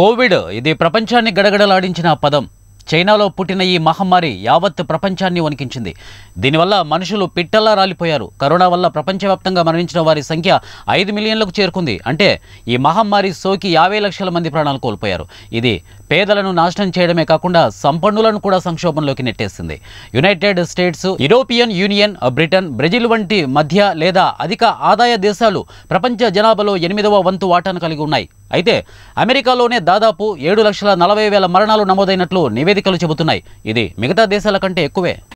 Covid ఇది ప్రపంచాన్ని గడగడలాడించిన పదం చైనాలో పుట్టిన ఈ మహమ్మారి యావత్ ప్రపంచాన్ని వణికించింది దీనివల్ల మనుషులు పిట్టల్లా రాలిపోయారు కరోనా వల్ల ప్రపంచవ్యాప్తంగా మరణించిన వారి సంఖ్య ఐదు మిలియన్లకు చేరుకుంది అంటే ఈ మహమ్మారి సోకి యాభై లక్షల మంది ప్రాణాలు కోల్పోయారు ఇది పేదలను నాశనం చేయడమే కాకుండా సంపన్నులను కూడా సంక్షోభంలోకి నెట్టేసింది United States European Union Britain Brazil వంటి మధ్య లేదా అధిక ఆదాయ దేశాలు ప్రపంచ జనాభాలో ఎనిమిదవ వంతు వాటాను కలిగి ఉన్నాయి అయితే అమెరికాలోనే దాదాపు ఏడు లక్షల నలభై వేల మరణాలు నమోదైనట్లు నివేదికలు చెబుతున్నాయి ఇది మిగతా దేశాల కంటే ఎక్కువే